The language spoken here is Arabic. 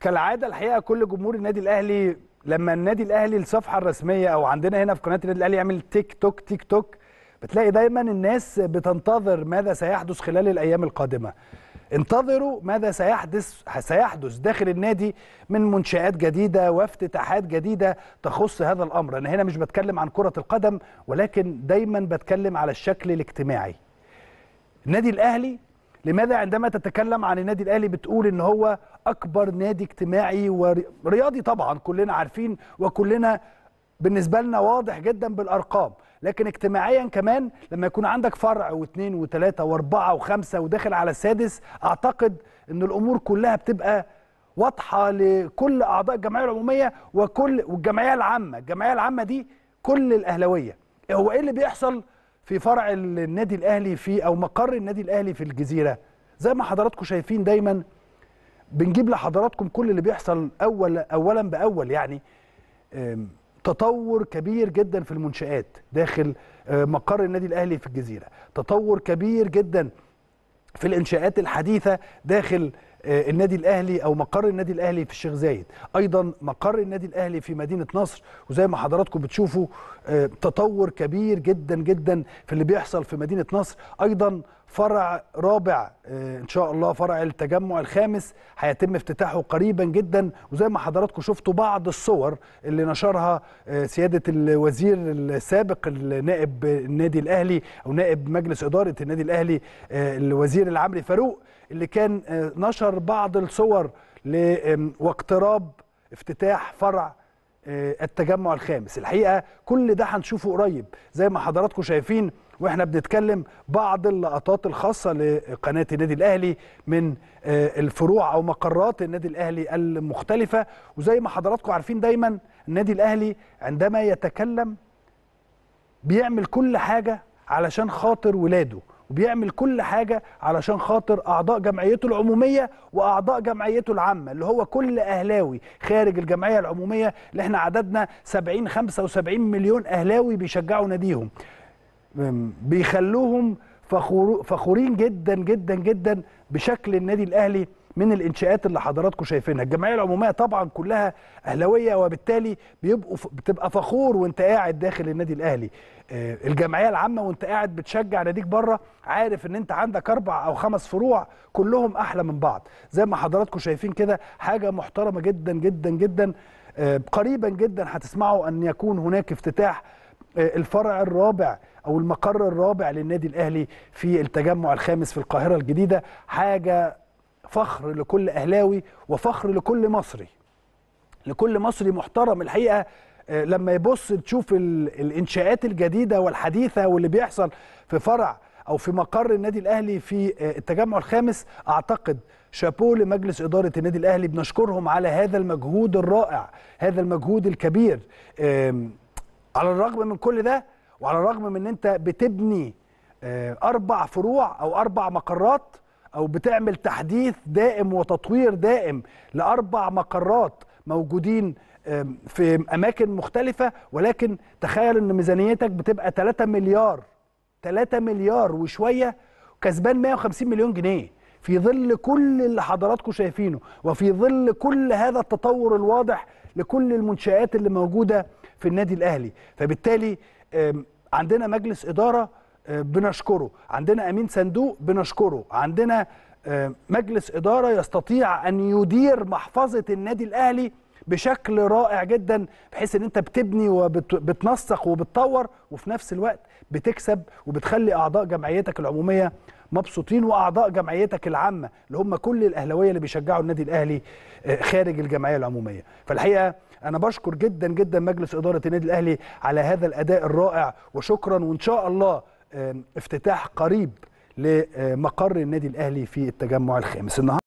كالعاده الحقيقه كل جمهور النادي الاهلي لما النادي الاهلي الصفحه الرسميه او عندنا هنا في قناه النادي الاهلي يعمل تيك توك تيك توك بتلاقي دايما الناس بتنتظر ماذا سيحدث خلال الايام القادمه انتظروا ماذا سيحدث سيحدث داخل النادي من منشآت جديدة وافتتاحات جديدة تخص هذا الأمر أنا هنا مش بتكلم عن كرة القدم ولكن دايما بتكلم على الشكل الاجتماعي النادي الأهلي لماذا عندما تتكلم عن النادي الاهلي بتقول ان هو اكبر نادي اجتماعي ورياضي طبعا كلنا عارفين وكلنا بالنسبه لنا واضح جدا بالارقام لكن اجتماعيا كمان لما يكون عندك فرع واثنين وثلاثه واربعه وخمسه وداخل على السادس اعتقد ان الامور كلها بتبقى واضحه لكل اعضاء الجمعيه العموميه وكل والجمعيه العامه الجمعيه العامه دي كل الاهلاويه هو ايه اللي بيحصل في فرع النادي الاهلي في او مقر النادي الاهلي في الجزيره زي ما حضراتكم شايفين دايما بنجيب لحضراتكم كل اللي بيحصل اول اولا باول يعني تطور كبير جدا في المنشآت داخل آه، مقر النادي الأهلي في الجزيرة تطور كبير جدا في الإنشاءات الحديثة داخل آه، النادي الاهلي او مقر النادي الاهلي في الشيخ زايد ايضا مقر النادي الاهلي في مدينه نصر وزي ما حضراتكم بتشوفوا آه، تطور كبير جدا جدا في اللي بيحصل في مدينه نصر ايضا فرع رابع آه، ان شاء الله فرع التجمع الخامس هيتم افتتاحه قريبا جدا وزي ما حضراتكم شفتوا بعض الصور اللي نشرها آه، سياده الوزير السابق النائب النادي الاهلي او نائب مجلس اداره النادي الاهلي آه، الوزير العمري فاروق اللي كان نشر بعض الصور واقتراب افتتاح فرع آه، التجمع الخامس الحقيقه كل ده هنشوفه قريب زي ما حضراتكم شايفين واحنا بنتكلم بعض اللقطات الخاصه لقناه النادي الاهلي من آه، الفروع او مقرات النادي الاهلي المختلفه وزي ما حضراتكم عارفين دايما النادي الاهلي عندما يتكلم بيعمل كل حاجه علشان خاطر ولاده وبيعمل كل حاجه علشان خاطر اعضاء جمعيته العموميه واعضاء جمعيته العامه اللي هو كل اهلاوي خارج الجمعيه العموميه اللي احنا عددنا 70 75 مليون اهلاوي بيشجعوا ناديهم بيخلوهم فخورين جدا جدا جدا بشكل النادي الاهلي من الانشاءات اللي حضراتكم شايفينها الجمعيه العموميه طبعا كلها اهلاويه وبالتالي بيبقوا بتبقى فخور وانت قاعد داخل النادي الاهلي آه، الجمعيه العامه وانت قاعد بتشجع ناديك بره عارف ان انت عندك اربع او خمس فروع كلهم احلى من بعض زي ما حضراتكم شايفين كده حاجه محترمه جدا جدا جدا آه، قريبا جدا هتسمعوا ان يكون هناك افتتاح آه، الفرع الرابع او المقر الرابع للنادي الاهلي في التجمع الخامس في القاهره الجديده حاجه فخر لكل اهلاوي وفخر لكل مصري لكل مصري محترم الحقيقه آه، لما يبص تشوف الانشاءات الجديده والحديثه واللي بيحصل في فرع او في مقر النادي الاهلي في آه، التجمع الخامس اعتقد شابوه لمجلس اداره النادي الاهلي بنشكرهم على هذا المجهود الرائع هذا المجهود الكبير على الرغم من كل ده وعلى الرغم من ان انت بتبني آه، اربع فروع او اربع مقرات او بتعمل تحديث دائم وتطوير دائم لاربع مقرات موجودين في اماكن مختلفه ولكن تخيل ان ميزانيتك بتبقى 3 مليار 3 مليار وشويه كسبان 150 مليون جنيه في ظل كل اللي حضراتكم شايفينه وفي ظل كل هذا التطور الواضح لكل المنشآت اللي موجودة في النادي الأهلي فبالتالي عندنا مجلس إدارة بنشكره عندنا امين صندوق بنشكره عندنا آه، مجلس اداره يستطيع ان يدير محفظه النادي الاهلي بشكل رائع جدا بحيث ان انت بتبني وبتنسق وبتطور وفي نفس الوقت بتكسب وبتخلي اعضاء جمعيتك العموميه مبسوطين واعضاء جمعيتك العامه اللي هم كل الاهلاويه اللي بيشجعوا النادي الاهلي آه، خارج الجمعيه العموميه فالحقيقه انا بشكر جدا جدا مجلس اداره النادي الاهلي على هذا الاداء الرائع وشكرا وان شاء الله افتتاح قريب لمقر النادي الاهلي في التجمع الخامس النهارده